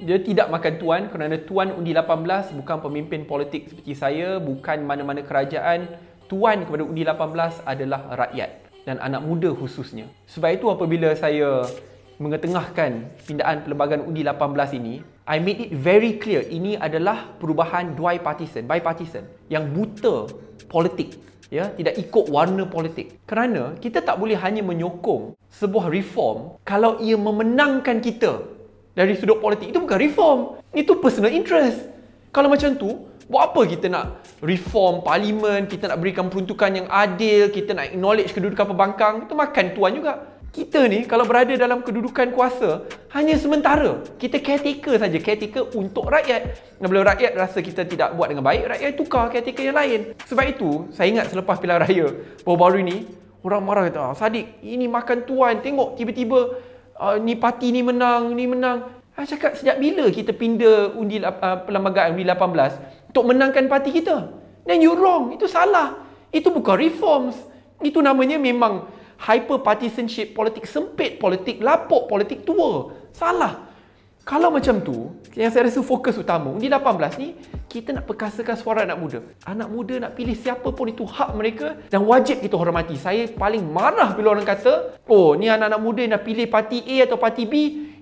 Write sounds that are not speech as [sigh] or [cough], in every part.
dia tidak makan tuan kerana tuan undi 18 bukan pemimpin politik seperti saya, bukan mana-mana kerajaan. Tuan kepada undi 18 adalah rakyat dan anak muda khususnya. Sebab itu apabila saya mengetengahkan pindaan perlembagaan undi 18 ini, I made it very clear ini adalah perubahan dua partisan, bipartisan yang buta politik ya tidak ikut warna politik kerana kita tak boleh hanya menyokong sebuah reform kalau ia memenangkan kita dari sudut politik itu bukan reform itu personal interest kalau macam tu buat apa kita nak reform parlimen kita nak berikan peruntukan yang adil kita nak acknowledge kedudukan pembangkang itu makan tuan juga kita ni kalau berada dalam kedudukan kuasa hanya sementara kita caretaker saja caretaker untuk rakyat dan bila rakyat rasa kita tidak buat dengan baik rakyat tukar caretaker yang lain sebab itu saya ingat selepas pilihan raya baru-baru ni orang marah kata ah, sadik ini makan tuan tengok tiba-tiba uh, ni parti ni menang, ni menang. Saya cakap sejak bila kita pindah undi uh, ah, perlembagaan undi 18 untuk menangkan parti kita? Then you wrong, itu salah. Itu bukan reforms. Itu namanya memang hyper partisanship politik sempit politik lapuk politik tua. Salah. Kalau macam tu, yang saya rasa fokus utama, di 18 ni, kita nak perkasakan suara anak muda. Anak muda nak pilih siapa pun itu hak mereka dan wajib kita hormati. Saya paling marah bila orang kata, oh ni anak-anak muda nak pilih parti A atau parti B,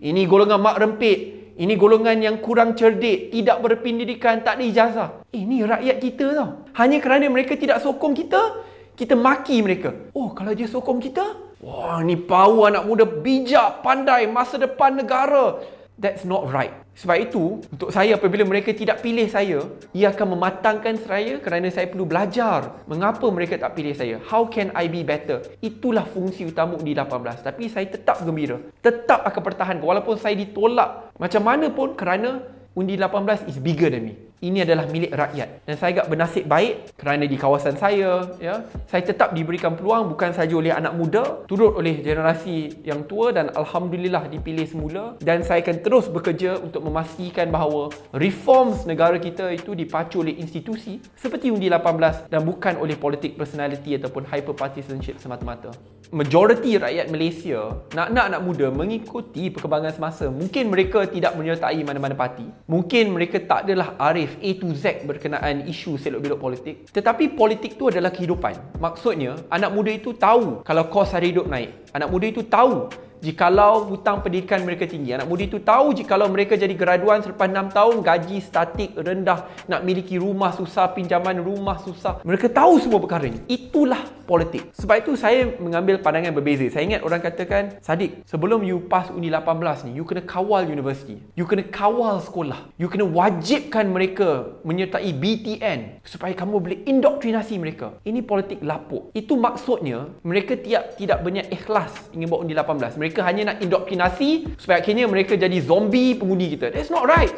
ini golongan mak rempit. Ini golongan yang kurang cerdik, tidak berpendidikan, tak ada ijazah. Ini eh, rakyat kita tau. Hanya kerana mereka tidak sokong kita, kita maki mereka. Oh, kalau dia sokong kita, wah ni power anak muda bijak, pandai, masa depan negara. That's not right. Sebab itu, untuk saya apabila mereka tidak pilih saya, ia akan mematangkan saya kerana saya perlu belajar mengapa mereka tak pilih saya. How can I be better? Itulah fungsi utama di 18. Tapi saya tetap gembira. Tetap akan pertahankan walaupun saya ditolak. Macam mana pun kerana undi 18 is bigger than me ini adalah milik rakyat dan saya agak bernasib baik kerana di kawasan saya ya saya tetap diberikan peluang bukan sahaja oleh anak muda turut oleh generasi yang tua dan alhamdulillah dipilih semula dan saya akan terus bekerja untuk memastikan bahawa reforms negara kita itu dipacu oleh institusi seperti undi 18 dan bukan oleh politik personality ataupun hyper partisanship semata-mata majoriti rakyat Malaysia nak-nak anak muda mengikuti perkembangan semasa mungkin mereka tidak menyertai mana-mana parti mungkin mereka tak adalah arif Arif A to Z berkenaan isu selok-belok politik. Tetapi politik tu adalah kehidupan. Maksudnya, anak muda itu tahu kalau kos hari hidup naik. Anak muda itu tahu jikalau hutang pendidikan mereka tinggi. Anak muda itu tahu jikalau mereka jadi graduan selepas 6 tahun, gaji statik rendah, nak miliki rumah susah, pinjaman rumah susah. Mereka tahu semua perkara ini. Itulah politik. Sebab itu saya mengambil pandangan berbeza. Saya ingat orang katakan, Sadiq, sebelum you pass Uni 18 ni, you kena kawal universiti. You kena kawal sekolah. You kena wajibkan mereka menyertai BTN supaya kamu boleh indoktrinasi mereka. Ini politik lapuk. Itu maksudnya, mereka tiap tidak banyak ikhlas ingin buat Uni 18. Mereka hanya nak indoktrinasi supaya akhirnya mereka jadi zombie pengundi kita. That's not right.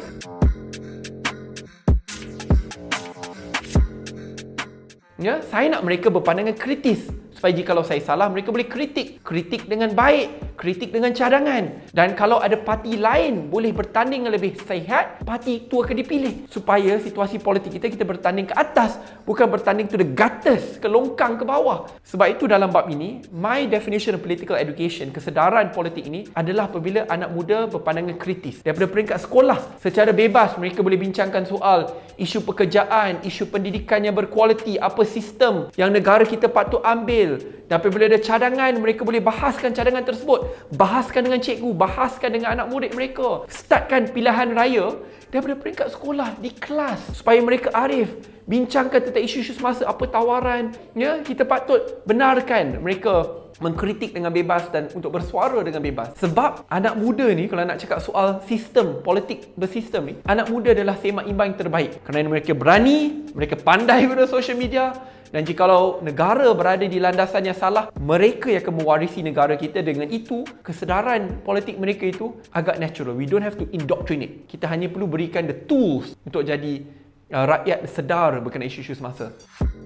ya saya nak mereka berpandangan kritis Supaya kalau saya salah, mereka boleh kritik. Kritik dengan baik. Kritik dengan cadangan. Dan kalau ada parti lain boleh bertanding yang lebih sehat, parti itu akan dipilih. Supaya situasi politik kita, kita bertanding ke atas. Bukan bertanding to the gutters, ke longkang, ke bawah. Sebab itu dalam bab ini, my definition of political education, kesedaran politik ini adalah apabila anak muda berpandangan kritis. Daripada peringkat sekolah, secara bebas mereka boleh bincangkan soal isu pekerjaan, isu pendidikan yang berkualiti, apa sistem yang negara kita patut ambil deal tapi bila ada cadangan mereka boleh bahaskan cadangan tersebut bahaskan dengan cikgu bahaskan dengan anak murid mereka startkan pilihan raya daripada peringkat sekolah di kelas supaya mereka arif bincangkan tentang isu-isu semasa apa tawaran ya kita patut benarkan mereka mengkritik dengan bebas dan untuk bersuara dengan bebas. Sebab anak muda ni kalau nak cakap soal sistem, politik bersistem ni, anak muda adalah semak imbang yang terbaik. Kerana mereka berani, mereka pandai [laughs] guna social media dan jikalau negara berada di landasan yang salah, mereka yang akan mewarisi negara kita dengan itu, kesedaran politik mereka itu agak natural. We don't have to indoctrinate. Kita hanya perlu berikan the tools untuk jadi uh, rakyat sedar berkenaan isu-isu semasa.